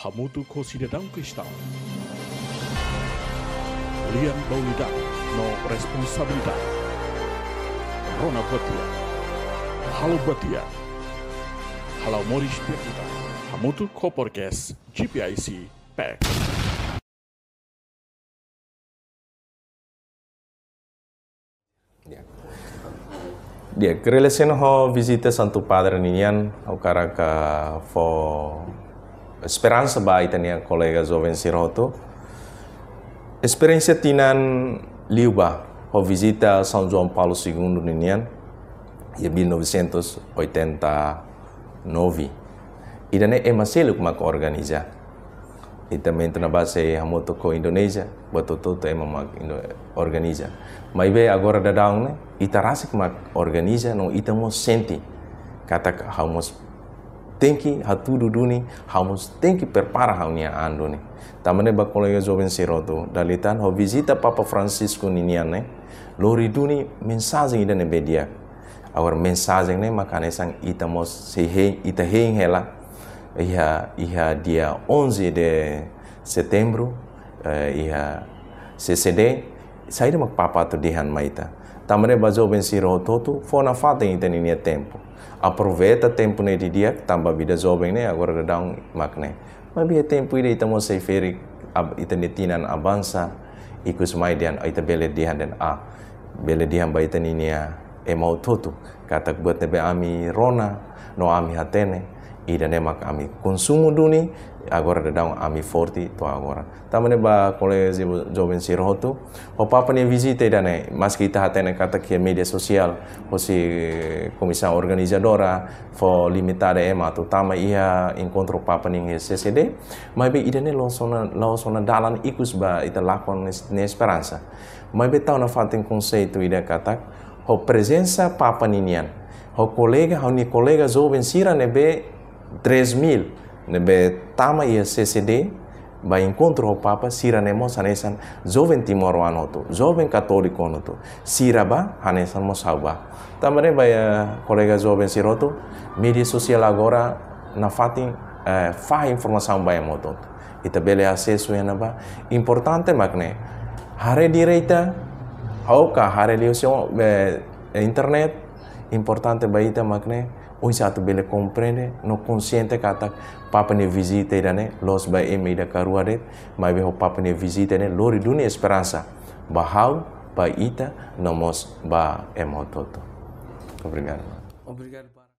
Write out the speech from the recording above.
Hamutu Koshide Kristal, Lian Bauida no responsabilidad. Rona Batia, Halo Batia, Halo Moris Bertita, Hamutu Koporkes, GPIC, PEC. dia kerelesen ho visite santu Padre ninian au karaka fo speranza baitania collega Zoven Siroto. Esperiência tinan liuba, ho visita São João Paulo II ninian, ye 1989. Idane emaseluk mak organiza. Ita mento na base hamoto ko Indonesia, batoto to e mak organiza. Mai be agora da daun ne, rasik mak organiza no mo senti. Katak hamos tenki hatu duduni hamus tenki perpara haunia ando ni tamane bakoloyo joven siroto dalitan ho visita papa francisco niniane lori duni mensagem ida ne bedia awar mensagem ne makane sang ita mos sehe ita heng hela iha iha dia 11 de setembro uh, eh, iha CCD saya mak papa tu dihan maita Também basou bem siro rototo, fona na ni teni nia tempo. aproveta tempo ne di dia, também vida ben ne agora dá mak macne. ma bia tempo ide ita mo sei feri, tinan abansa, ikus mai dian, ita bele dihan dan a. Bele dihan ba ita ninia emau tu katak buat tebe ami rona, no ami hatene ida ne mak ami konsumu duni agora de dão ami forti to agora tamane ba kole kolege jovem si rohotu o papa ne visita ida ne mas kita hatene kata que media sosial si komisa organizadora fo limitada ema tu. tama ia inkontro papa ne CCD mai be ida ne losona losona dalan ikus ba ita lakon ne esperansa mai be tau na fatin tu ida kata ho presensa papa ninian ho kolega ho ni kolega jovem sira ne be mil, be tama ia CCD ba encontro o Papa sira nemo sanesan joven timor ano to jovem católico ano to sira ba hanesan mo sauba também ba kolega joven siroto media sosial agora na fatin eh, fa informasaun ba mo to ita bele acesso ena ba importante makne hare direita hauka hare liusio eh, internet importante ba ita makne oisatu bele comprende no consciente kata papa ne visite ne los ba e karua karuare mai be papa ne visite ne lori dunia esperansa, bahau ba ita nomos ba emototo obrigado obrigado